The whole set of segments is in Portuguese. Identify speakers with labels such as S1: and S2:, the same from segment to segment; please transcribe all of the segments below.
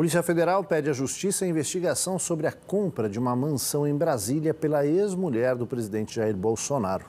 S1: Polícia Federal pede à Justiça investigação sobre a compra de uma mansão em Brasília pela ex-mulher do presidente Jair Bolsonaro.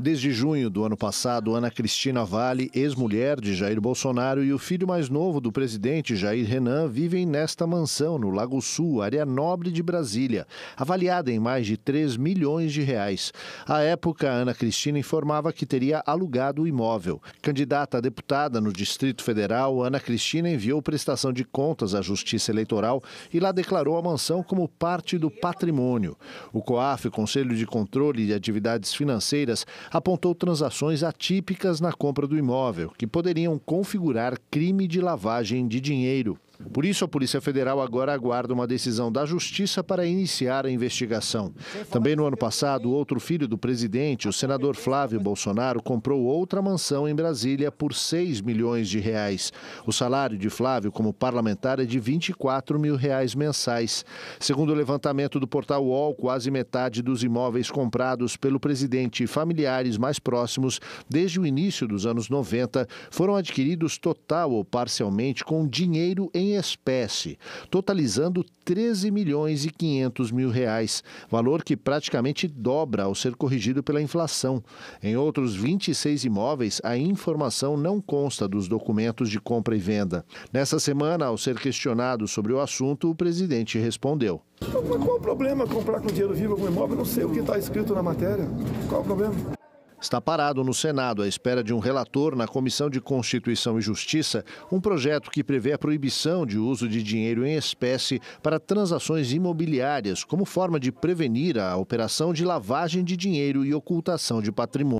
S1: Desde junho do ano passado, Ana Cristina Vale, ex-mulher de Jair Bolsonaro e o filho mais novo do presidente Jair Renan, vivem nesta mansão no Lago Sul, área nobre de Brasília, avaliada em mais de 3 milhões de reais. À época, Ana Cristina informava que teria alugado o imóvel. Candidata a deputada no Distrito Federal, Ana Cristina enviou prestação de contas à Justiça Eleitoral e lá declarou a mansão como parte do patrimônio. O COAF, Conselho de Controle de Atividades Financeiras, apontou transações atípicas na compra do imóvel, que poderiam configurar crime de lavagem de dinheiro. Por isso, a Polícia Federal agora aguarda uma decisão da Justiça para iniciar a investigação. Também no ano passado, outro filho do presidente, o senador Flávio Bolsonaro, comprou outra mansão em Brasília por 6 milhões de reais. O salário de Flávio como parlamentar é de 24 mil reais mensais. Segundo o levantamento do portal UOL, quase metade dos imóveis comprados pelo presidente e familiares mais próximos desde o início dos anos 90 foram adquiridos total ou parcialmente com dinheiro em em espécie, totalizando 13 milhões e 500 mil reais, valor que praticamente dobra ao ser corrigido pela inflação. Em outros 26 imóveis, a informação não consta dos documentos de compra e venda. Nessa semana, ao ser questionado sobre o assunto, o presidente respondeu. qual o problema comprar com dinheiro vivo algum imóvel? Não sei o que está escrito na matéria. Qual o problema? está parado no Senado à espera de um relator na Comissão de Constituição e Justiça um projeto que prevê a proibição de uso de dinheiro em espécie para transações imobiliárias como forma de prevenir a operação de lavagem de dinheiro e ocultação de patrimônio.